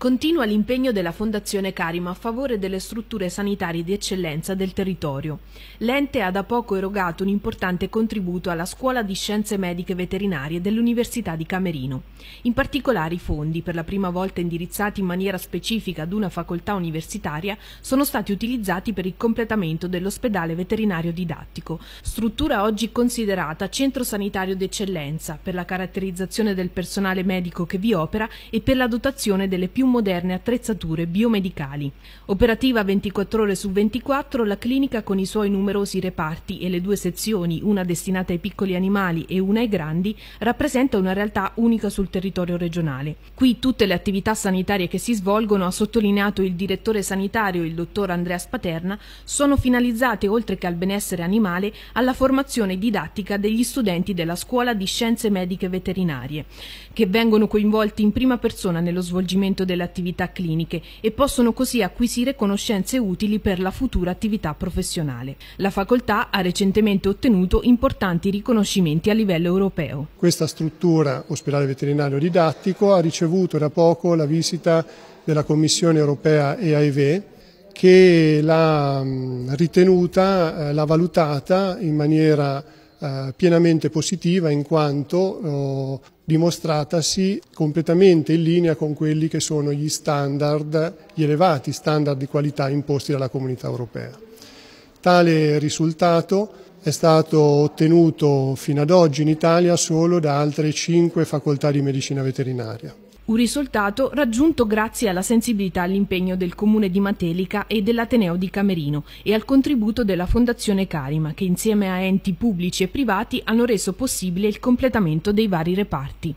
Continua l'impegno della Fondazione Carima a favore delle strutture sanitarie di eccellenza del territorio. L'ente ha da poco erogato un importante contributo alla Scuola di Scienze Mediche Veterinarie dell'Università di Camerino. In particolare i fondi, per la prima volta indirizzati in maniera specifica ad una facoltà universitaria, sono stati utilizzati per il completamento dell'ospedale veterinario didattico, struttura oggi considerata centro sanitario d'eccellenza per la caratterizzazione del personale medico che vi opera e per la dotazione delle più moderne attrezzature biomedicali. Operativa 24 ore su 24, la clinica con i suoi numerosi reparti e le due sezioni, una destinata ai piccoli animali e una ai grandi, rappresenta una realtà unica sul territorio regionale. Qui tutte le attività sanitarie che si svolgono, ha sottolineato il direttore sanitario, il dottor Andrea Spaterna, sono finalizzate, oltre che al benessere animale, alla formazione didattica degli studenti della Scuola di Scienze Mediche Veterinarie, che vengono coinvolti in prima persona nello svolgimento della le attività cliniche e possono così acquisire conoscenze utili per la futura attività professionale. La facoltà ha recentemente ottenuto importanti riconoscimenti a livello europeo. Questa struttura, ospedale veterinario didattico, ha ricevuto da poco la visita della Commissione europea EAEV che l'ha mm, ritenuta, eh, l'ha valutata in maniera eh, pienamente positiva in quanto oh, dimostratasi completamente in linea con quelli che sono gli standard, gli elevati standard di qualità imposti dalla comunità europea. Tale risultato è stato ottenuto fino ad oggi in Italia solo da altre cinque facoltà di medicina veterinaria un risultato raggiunto grazie alla sensibilità all'impegno del Comune di Matelica e dell'Ateneo di Camerino e al contributo della Fondazione Carima, che insieme a enti pubblici e privati hanno reso possibile il completamento dei vari reparti.